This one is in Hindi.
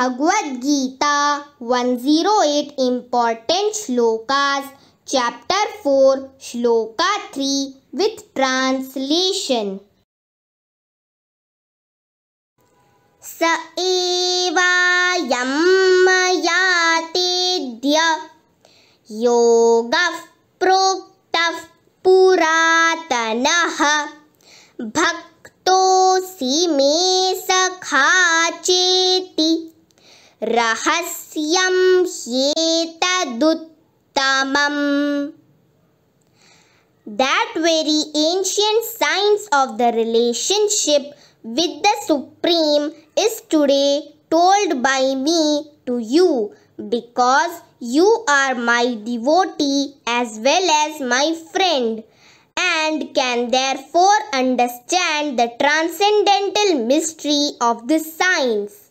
Bhagavad Gita 108 zero eight important shlokas chapter four shloka three with translation स एवायमयातेद्य योगः प्रोक्तः पुरातनः भक्तोऽसि मे सखाचे रहस्यं duttamam. That very ancient science of the relationship with the Supreme is today told by me to you because you are my devotee as well as my friend and can therefore understand the transcendental mystery of this science.